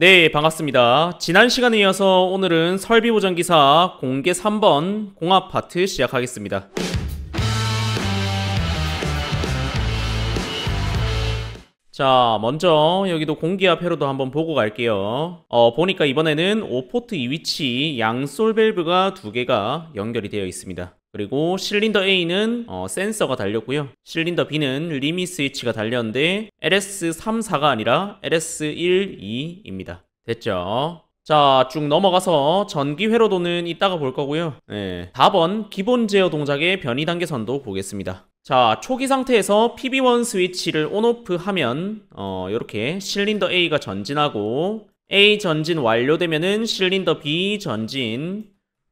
네, 반갑습니다. 지난 시간에 이어서 오늘은 설비 보전 기사 공개 3번 공합 파트 시작하겠습니다. 자 먼저 여기도 공기압 회로도 한번 보고 갈게요 어 보니까 이번에는 5포트 2위치 양솔 밸브가 두 개가 연결이 되어 있습니다 그리고 실린더 A는 어, 센서가 달렸고요. 실린더 B는 리미 스위치가 달렸는데 LS34가 아니라 LS12입니다. 됐죠? 자, 쭉 넘어가서 전기 회로도는 이따가 볼 거고요. 네, 4번 기본 제어 동작의 변이 단계 선도 보겠습니다. 자, 초기 상태에서 PB1 스위치를 온오프 하면 어, 이렇게 실린더 A가 전진하고 A 전진 완료되면은 실린더 B 전진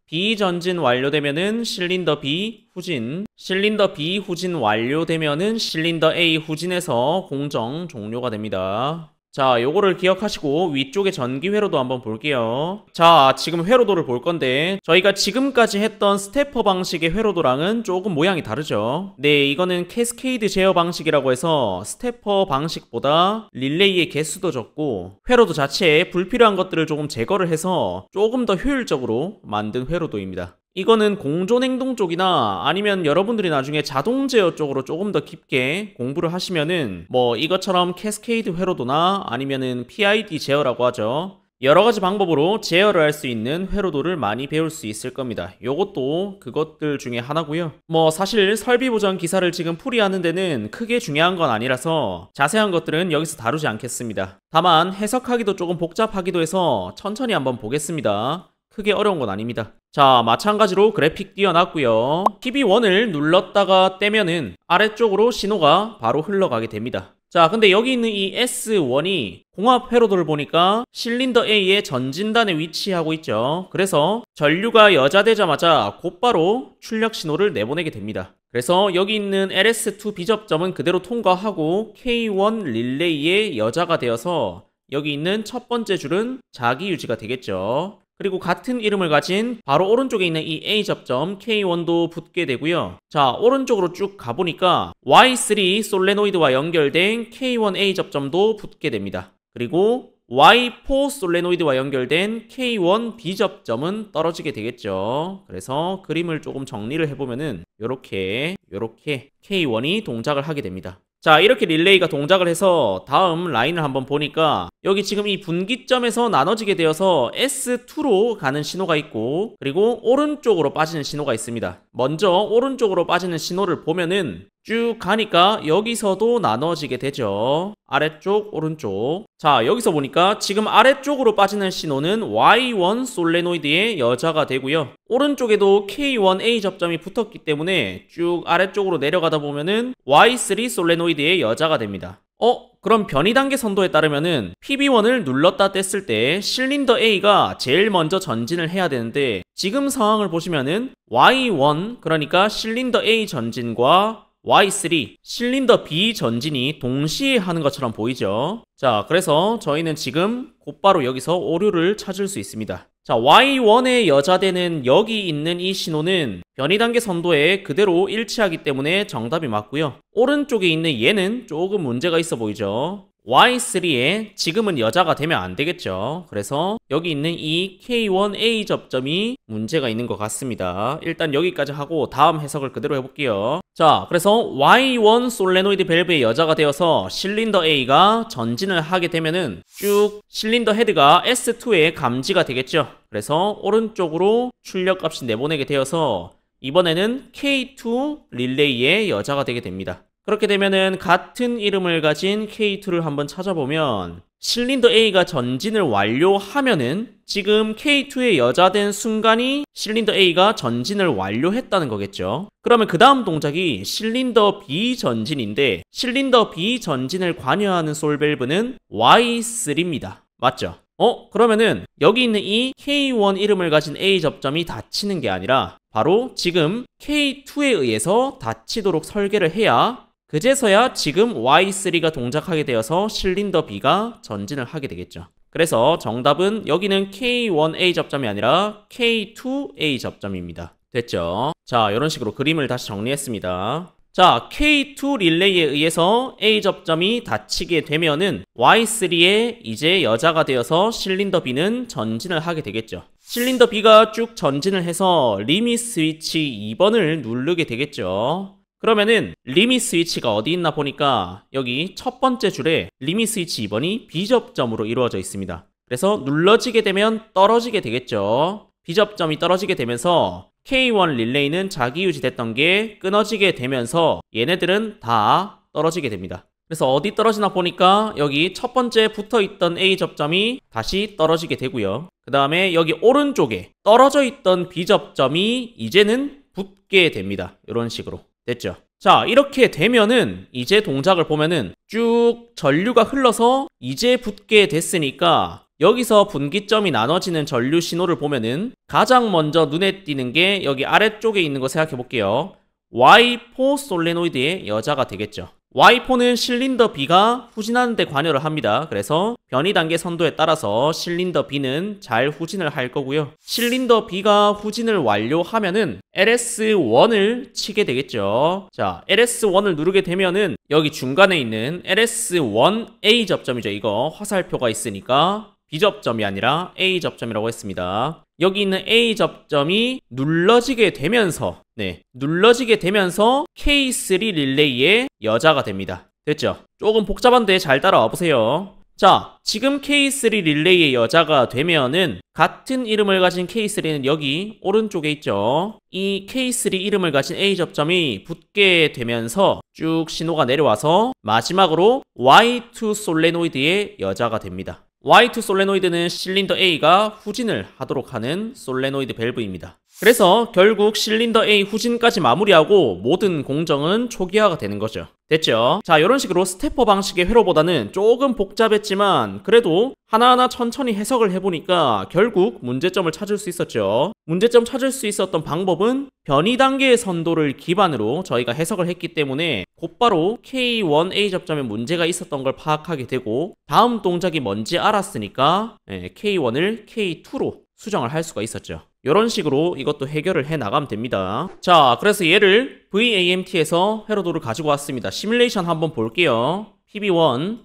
B 전진 완료되면은 실린더 B 후진, 실린더 B 후진 완료되면은 실린더 A 후진에서 공정 종료가 됩니다. 자 요거를 기억하시고 위쪽에 전기 회로도 한번 볼게요 자 지금 회로도를 볼 건데 저희가 지금까지 했던 스테퍼 방식의 회로도랑은 조금 모양이 다르죠 네 이거는 캐스케이드 제어 방식이라고 해서 스테퍼 방식보다 릴레이의 개수도 적고 회로도 자체에 불필요한 것들을 조금 제거를 해서 조금 더 효율적으로 만든 회로도입니다 이거는 공존 행동 쪽이나 아니면 여러분들이 나중에 자동 제어 쪽으로 조금 더 깊게 공부를 하시면은 뭐 이것처럼 캐스케이드 회로도나 아니면은 PID 제어라고 하죠. 여러 가지 방법으로 제어를 할 수 있는 회로도를 많이 배울 수 있을 겁니다. 요것도 그것들 중에 하나고요. 뭐 사실 설비 보전 기사를 지금 풀이하는 데는 크게 중요한 건 아니라서 자세한 것들은 여기서 다루지 않겠습니다. 다만 해석하기도 조금 복잡하기도 해서 천천히 한번 보겠습니다. 크게 어려운 건 아닙니다. 자 마찬가지로 그래픽 띄어놨고요. TV1을 눌렀다가 떼면은 아래쪽으로 신호가 바로 흘러가게 됩니다. 자 근데 여기 있는 이 S1이 공합 회로도를 보니까 실린더 A의 전진단에 위치하고 있죠. 그래서 전류가 여자되자마자 곧바로 출력 신호를 내보내게 됩니다. 그래서 여기 있는 LS2 비접점은 그대로 통과하고 K1 릴레이의 여자가 되어서 여기 있는 첫 번째 줄은 자기 유지가 되겠죠. 그리고 같은 이름을 가진 바로 오른쪽에 있는 이 A접점 K1도 붙게 되고요. 자, 오른쪽으로 쭉 가보니까 Y3 솔레노이드와 연결된 K1A접점도 붙게 됩니다. 그리고 Y4 솔레노이드와 연결된 K1 B접점은 떨어지게 되겠죠. 그래서 그림을 조금 정리를 해보면은 이렇게이렇게 K1이 동작을 하게 됩니다. 자 이렇게 릴레이가 동작을 해서 다음 라인을 한번 보니까 여기 지금 이 분기점에서 나눠지게 되어서 S2로 가는 신호가 있고 그리고 오른쪽으로 빠지는 신호가 있습니다. 먼저 오른쪽으로 빠지는 신호를 보면은 쭉 가니까 여기서도 나눠지게 되죠. 아래쪽, 오른쪽. 자, 여기서 보니까 지금 아래쪽으로 빠지는 신호는 Y1 솔레노이드의 여자가 되고요. 오른쪽에도 K1A 접점이 붙었기 때문에 쭉 아래쪽으로 내려가다 보면은 Y3 솔레노이드의 여자가 됩니다. 어? 그럼 변이 단계 선도에 따르면은 PB1을 눌렀다 뗐을 때 실린더 A가 제일 먼저 전진을 해야 되는데 지금 상황을 보시면은 Y1 그러니까 실린더 A 전진과 Y3 실린더 B 전진이 동시에 하는 것처럼 보이죠. 자, 그래서 저희는 지금 곧바로 여기서 오류를 찾을 수 있습니다. 자, Y1의 여자대는 여기 있는 이 신호는 변이 단계 선도에 그대로 일치하기 때문에 정답이 맞고요. 오른쪽에 있는 얘는 조금 문제가 있어 보이죠. Y3에 지금은 여자가 되면 안 되겠죠. 그래서 여기 있는 이 K1A 접점이 문제가 있는 것 같습니다. 일단 여기까지 하고 다음 해석을 그대로 해볼게요. 자, 그래서 Y1 솔레노이드 밸브의 여자가 되어서 실린더 A가 전진을 하게 되면은 쭉 실린더 헤드가 S2에 감지가 되겠죠. 그래서 오른쪽으로 출력 값이 내보내게 되어서 이번에는 K2 릴레이의 여자가 되게 됩니다. 그렇게 되면은 같은 이름을 가진 K2를 한번 찾아보면 실린더 A가 전진을 완료하면은 지금 K2에 여자된 순간이 실린더 A가 전진을 완료했다는 거겠죠. 그러면 그 다음 동작이 실린더 B 전진인데 실린더 B 전진을 관여하는 솔벨브는 Y3입니다. 맞죠? 어? 그러면은 여기 있는 이 K1 이름을 가진 A 접점이 닫히는 게 아니라 바로 지금 K2에 의해서 닫히도록 설계를 해야 그제서야 지금 Y3가 동작하게 되어서 실린더 B가 전진을 하게 되겠죠. 그래서 정답은 여기는 K1A 접점이 아니라 K2A 접점입니다. 됐죠? 자, 이런 식으로 그림을 다시 정리했습니다. 자, K2 릴레이에 의해서 A 접점이 닫히게 되면은 Y3에 이제 여자가 되어서 실린더 B는 전진을 하게 되겠죠. 실린더 B가 쭉 전진을 해서 리밋 스위치 2번을 누르게 되겠죠. 그러면은 리밋 스위치가 어디 있나 보니까 여기 첫 번째 줄에 리밋 스위치 2번이 비접점으로 이루어져 있습니다. 그래서 눌러지게 되면 떨어지게 되겠죠. 비접점이 떨어지게 되면서 K1 릴레이는 자기 유지됐던 게 끊어지게 되면서 얘네들은 다 떨어지게 됩니다. 그래서 어디 떨어지나 보니까 여기 첫 번째 붙어 있던 A 접점이 다시 떨어지게 되고요. 그 다음에 여기 오른쪽에 떨어져 있던 B 접점이 이제는 붙게 됩니다. 이런 식으로. 됐죠? 자 이렇게 되면은 이제 동작을 보면은 쭉 전류가 흘러서 이제 붙게 됐으니까 여기서 분기점이 나눠지는 전류 신호를 보면은 가장 먼저 눈에 띄는 게 여기 아래쪽에 있는 거 생각해 볼게요. Y4 솔레노이드의 여자가 되겠죠. Y포는 실린더 B가 후진하는 데 관여를 합니다. 그래서 변이 단계 선도에 따라서 실린더 B는 잘 후진을 할 거고요. 실린더 B가 후진을 완료하면은 LS1을 치게 되겠죠. 자, LS1을 누르게 되면은 여기 중간에 있는 LS1A 접점이죠. 이거 화살표가 있으니까 B접점이 아니라 A접점이라고 했습니다. 여기 있는 A접점이 눌러지게 되면서 네, 눌러지게 되면서 K3 릴레이의 여자가 됩니다. 됐죠? 조금 복잡한데 잘 따라와 보세요. 자, 지금 K3 릴레이의 여자가 되면은 같은 이름을 가진 K3는 여기 오른쪽에 있죠. 이 K3 이름을 가진 A접점이 붙게 되면서 쭉 신호가 내려와서 마지막으로 Y2 솔레노이드의 여자가 됩니다. Y2 솔레노이드는 실린더 A가 후진을 하도록 하는 솔레노이드 밸브입니다. 그래서 결국 실린더 A 후진까지 마무리하고 모든 공정은 초기화가 되는 거죠. 됐죠? 자 이런 식으로 스태퍼 방식의 회로보다는 조금 복잡했지만 그래도 하나하나 천천히 해석을 해보니까 결국 문제점을 찾을 수 있었죠. 문제점 찾을 수 있었던 방법은 변이 단계의 선도를 기반으로 저희가 해석을 했기 때문에 곧바로 K1A 접점에 문제가 있었던 걸 파악하게 되고 다음 동작이 뭔지 알았으니까 예, K1을 K2로 수정을 할 수가 있었죠. 이런 식으로 이것도 해결을 해 나가면 됩니다. 자, 그래서 얘를 VAMT에서 헤로도를 가지고 왔습니다. 시뮬레이션 한번 볼게요. PB1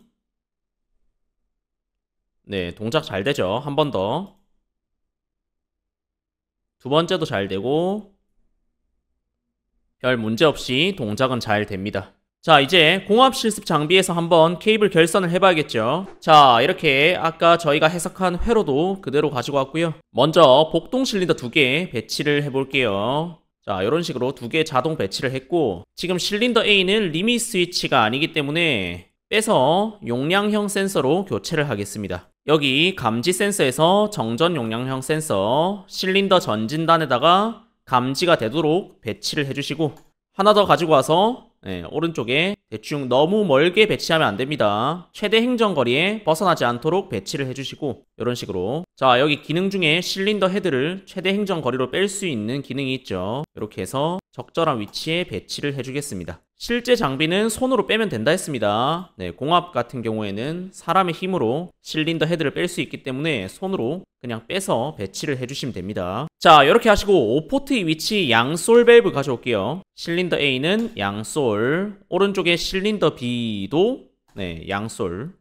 네, 동작 잘 되죠? 한 번 더. 두 번째도 잘 되고 별 문제 없이 동작은 잘 됩니다. 자 이제 공합 실습 장비에서 한번 케이블 결선을 해봐야겠죠 자 이렇게 아까 저희가 해석한 회로도 그대로 가지고 왔고요 먼저 복동 실린더 두 개 배치를 해볼게요 자 이런 식으로 두 개 자동 배치를 했고 지금 실린더 A는 리밋 스위치가 아니기 때문에 빼서 용량형 센서로 교체를 하겠습니다 여기 감지 센서에서 정전 용량형 센서 실린더 전진단에다가 감지가 되도록 배치를 해주시고 하나 더 가지고 와서 네, 오른쪽에 대충 너무 멀게 배치하면 안 됩니다. 최대 행정거리에 벗어나지 않도록 배치를 해주시고 이런 식으로 자 여기 기능 중에 실린더 헤드를 최대 행정거리로 뺄 수 있는 기능이 있죠. 이렇게 해서 적절한 위치에 배치를 해주겠습니다. 실제 장비는 손으로 빼면 된다 했습니다. 네, 공압 같은 경우에는 사람의 힘으로 실린더 헤드를 뺄 수 있기 때문에 손으로 그냥 빼서 배치를 해주시면 됩니다. 자, 이렇게 하시고 5포트의 위치 양솔 밸브 가져올게요. 실린더 A는 양솔, 오른쪽에 실린더 B도 네, 양솔.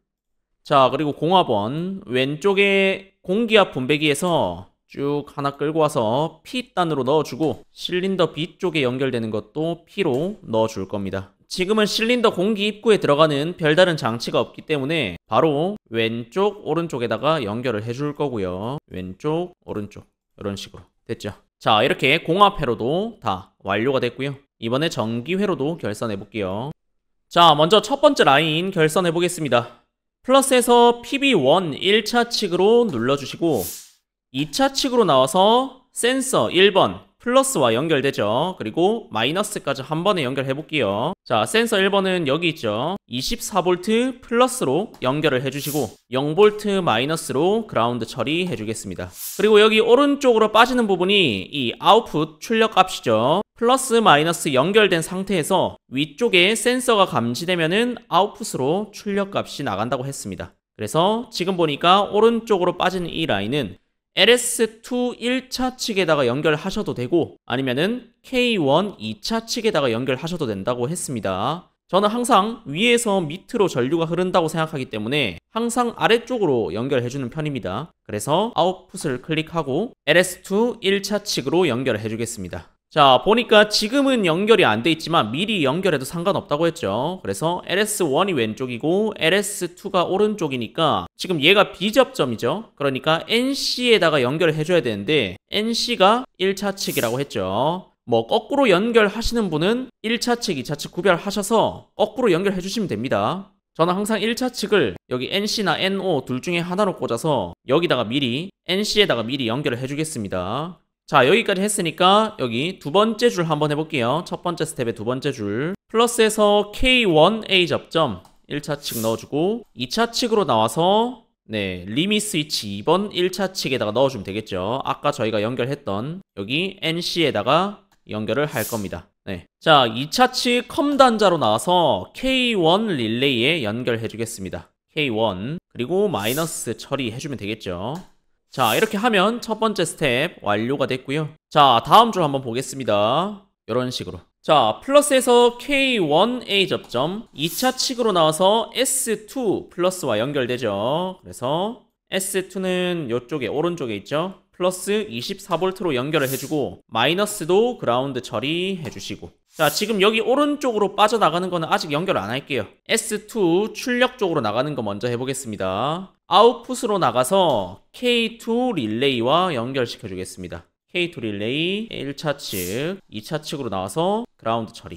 자, 그리고 공압원 왼쪽에 공기압 분배기에서 쭉 하나 끌고 와서 P단으로 넣어주고 실린더 B 쪽에 연결되는 것도 P로 넣어줄 겁니다. 지금은 실린더 공기 입구에 들어가는 별다른 장치가 없기 때문에 바로 왼쪽 오른쪽에다가 연결을 해줄 거고요. 왼쪽 오른쪽 이런 식으로 됐죠. 자 이렇게 공합회로도 다 완료가 됐고요. 이번에 전기회로도 결선해 볼게요. 자 먼저 첫 번째 라인 결선해 보겠습니다. 플러스에서 PB1 1차 측으로 눌러주시고 2차 측으로 나와서 센서 1번 플러스와 연결되죠. 그리고 마이너스까지 한 번에 연결해 볼게요. 자, 센서 1번은 여기 있죠. 24V 플러스로 연결을 해주시고 0V 마이너스로 그라운드 처리해 주겠습니다. 그리고 여기 오른쪽으로 빠지는 부분이 이 아웃풋 출력 값이죠. 플러스 마이너스 연결된 상태에서 위쪽에 센서가 감지되면은 아웃풋으로 출력 값이 나간다고 했습니다. 그래서 지금 보니까 오른쪽으로 빠진 이 라인은 LS2 1차 측에다가 연결하셔도 되고 아니면은 K1 2차 측에다가 연결하셔도 된다고 했습니다. 저는 항상 위에서 밑으로 전류가 흐른다고 생각하기 때문에 항상 아래쪽으로 연결해주는 편입니다. 그래서 아웃풋을 클릭하고 LS2 1차 측으로 연결해주겠습니다. 자 보니까 지금은 연결이 안 돼 있지만 미리 연결해도 상관없다고 했죠 그래서 ls1이 왼쪽이고 ls2가 오른쪽이니까 지금 얘가 비접점이죠 그러니까 nc에다가 연결을 해줘야 되는데 nc가 1차 측이라고 했죠 뭐 거꾸로 연결하시는 분은 1차 측, 2차 측 구별하셔서 거꾸로 연결해 주시면 됩니다 저는 항상 1차 측을 여기 nc나 no 둘 중에 하나로 꽂아서 여기다가 미리 nc에다가 미리 연결을 해주겠습니다 자 여기까지 했으니까 여기 두 번째 줄 한번 해볼게요 첫 번째 스텝의 두 번째 줄 플러스에서 K1A 접점 1차 측 넣어주고 2차 측으로 나와서 네리밋 스위치 2번 1차 측에다가 넣어주면 되겠죠 아까 저희가 연결했던 여기 NC에다가 연결을 할 겁니다 네. 자 2차 측 컴 단자로 나와서 K1 릴레이에 연결해 주겠습니다 K1 그리고 마이너스 처리해주면 되겠죠 자 이렇게 하면 첫 번째 스텝 완료가 됐고요 자 다음 줄 한번 보겠습니다 이런 식으로 자 플러스에서 K1A 접점 2차 측으로 나와서 S2 플러스와 연결되죠 그래서 S2는 이쪽에 오른쪽에 있죠 플러스 24V로 연결을 해주고 마이너스도 그라운드 처리해주시고 자 지금 여기 오른쪽으로 빠져나가는 거는 아직 연결 안 할게요 S2 출력 쪽으로 나가는 거 먼저 해보겠습니다 아웃풋으로 나가서 K2 릴레이와 연결시켜 주겠습니다. K2 릴레이 1차 측, 2차 측으로 나와서 그라운드 처리.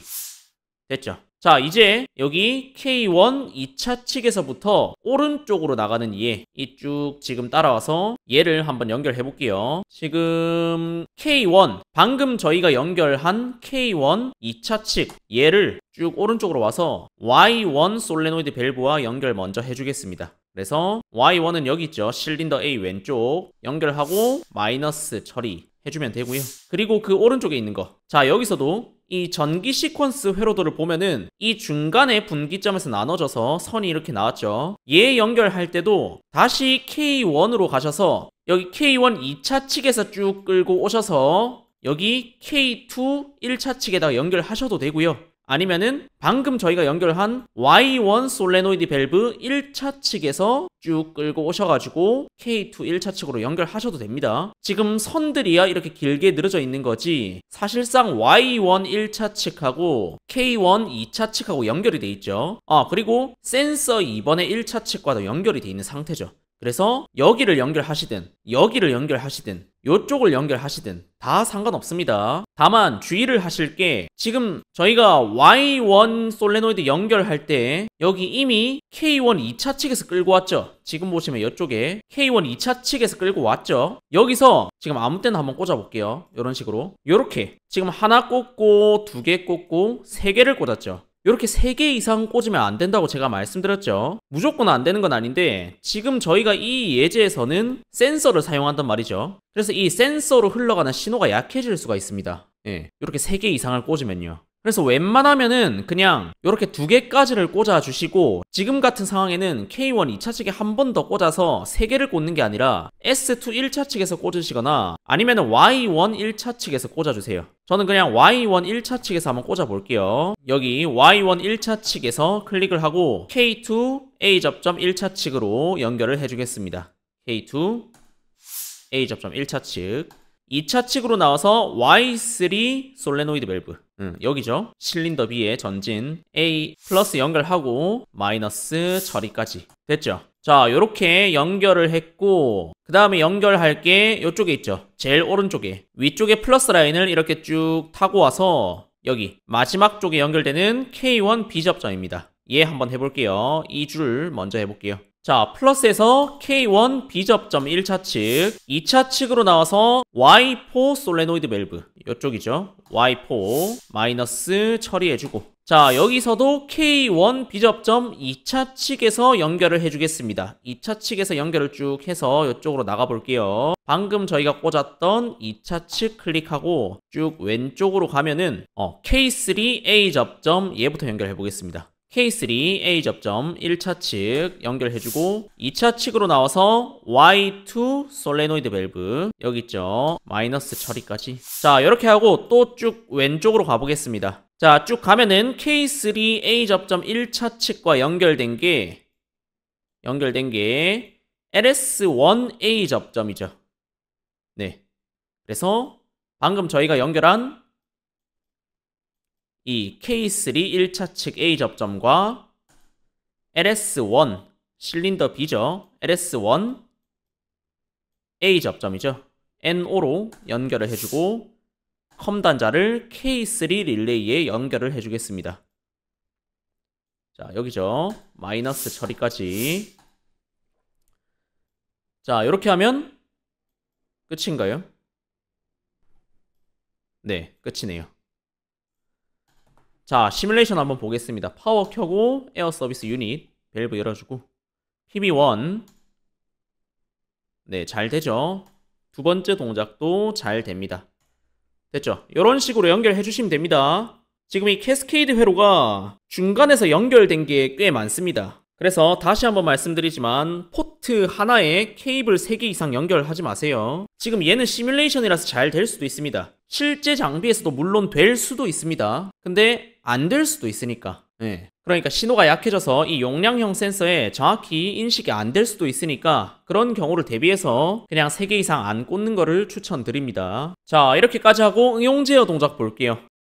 됐죠? 자, 이제 여기 K1 2차 측에서부터 오른쪽으로 나가는 얘, 이쭉 지금 따라와서 얘를 한번 연결해 볼게요. 지금 K1, 방금 저희가 연결한 K1 2차 측 얘를 쭉 오른쪽으로 와서 Y1 솔레노이드 밸브와 연결 먼저 해주겠습니다. 그래서 Y1은 여기 있죠. 실린더 A 왼쪽 연결하고 마이너스 처리 해주면 되고요. 그리고 그 오른쪽에 있는 거. 자 여기서도 이 전기 시퀀스 회로도를 보면은 이 중간에 분기점에서 나눠져서 선이 이렇게 나왔죠. 얘 연결할 때도 다시 K1으로 가셔서 여기 K1 2차 측에서 쭉 끌고 오셔서 여기 K2 1차 측에다 연결하셔도 되고요. 아니면은 방금 저희가 연결한 Y1 솔레노이드 밸브 1차 측에서 쭉 끌고 오셔가지고 K2 1차 측으로 연결하셔도 됩니다. 지금 선들이야 이렇게 길게 늘어져 있는 거지 사실상 Y1 1차 측하고 K1 2차 측하고 연결이 돼 있죠. 아 그리고 센서 2번의 1차 측과도 연결이 돼 있는 상태죠. 그래서 여기를 연결하시든 여기를 연결하시든 이쪽을 연결하시든 다 상관없습니다. 다만 주의를 하실 게 지금 저희가 Y1 솔레노이드 연결할 때 여기 이미 K1 2차 측에서 끌고 왔죠. 지금 보시면 이쪽에 K1 2차 측에서 끌고 왔죠. 여기서 지금 아무 때나 한번 꽂아볼게요. 이런 식으로 이렇게 지금 하나 꽂고 두 개 꽂고 세 개를 꽂았죠. 이렇게 3개 이상 꽂으면 안 된다고 제가 말씀드렸죠. 무조건 안 되는 건 아닌데 지금 저희가 이 예제에서는 센서를 사용한단 말이죠. 그래서 이 센서로 흘러가는 신호가 약해질 수가 있습니다. 예, 이렇게 3개 이상을 꽂으면요. 그래서 웬만하면은 그냥 이렇게 두 개까지를 꽂아 주시고 지금 같은 상황에는 K1 2차 측에 한 번 더 꽂아서 세 개를 꽂는 게 아니라 S2 1차 측에서 꽂으시거나 아니면 Y1 1차 측에서 꽂아 주세요. 저는 그냥 Y1 1차 측에서 한번 꽂아 볼게요. 여기 Y1 1차 측에서 클릭을 하고 K2 A 접점 1차 측으로 연결을 해 주겠습니다. K2 A 접점 1차 측 2차 측으로 나와서 Y3 솔레노이드 밸브 음, 여기죠 실린더 B의 전진 A 플러스 연결하고 마이너스 처리까지 됐죠 자 요렇게 연결을 했고 그 다음에 연결할 게 요쪽에 있죠 제일 오른쪽에 위쪽에 플러스 라인을 이렇게 쭉 타고 와서 여기 마지막 쪽에 연결되는 K1 비접점입니다얘 예, 한번 해볼게요 이 줄 먼저 해볼게요 자, 플러스에서 K1 비접점 1차 측, 2차 측으로 나와서 Y4 솔레노이드 밸브 이쪽이죠. Y4 마이너스 처리해주고 자, 여기서도 K1 비접점 2차 측에서 연결을 해주겠습니다. 2차 측에서 연결을 쭉 해서 이쪽으로 나가볼게요. 방금 저희가 꽂았던 2차 측 클릭하고 쭉 왼쪽으로 가면은 어, K3A 접점 얘부터 연결해 보겠습니다. K3A 접점 1차 측 연결해주고 2차 측으로 나와서 Y2 솔레노이드 밸브 여기 있죠 마이너스 처리까지 자 이렇게 하고 또 쭉 왼쪽으로 가보겠습니다 자쭉 가면은 K3A 접점 1차 측과 연결된 게 연결된 게 LS1A 접점이죠 네 그래서 방금 저희가 연결한 이 K3 1차 측 A 접점과 LS1 실린더 B죠. LS1 A 접점이죠. NO로 연결을 해주고 컴 단자를 K3 릴레이에 연결을 해주겠습니다. 자 여기죠. 마이너스 처리까지 자 이렇게 하면 끝인가요? 네 끝이네요. 자, 시뮬레이션 한번 보겠습니다. 파워 켜고 에어 서비스 유닛 밸브 열어주고 PB1 네, 잘 되죠? 두 번째 동작도 잘 됩니다. 됐죠? 이런 식으로 연결해 주시면 됩니다. 지금 이 캐스케이드 회로가 중간에서 연결된 게 꽤 많습니다. 그래서 다시 한번 말씀드리지만 포트 하나에 케이블 3개 이상 연결하지 마세요. 지금 얘는 시뮬레이션이라서 잘 될 수도 있습니다. 실제 장비에서도 물론 될 수도 있습니다. 근데 안 될 수도 있으니까. 네. 그러니까 신호가 약해져서 이 용량형 센서에 정확히 인식이 안 될 수도 있으니까 그런 경우를 대비해서 그냥 3개 이상 안 꽂는 거를 추천드립니다. 자 이렇게까지 하고 응용 제어 동작 볼게요.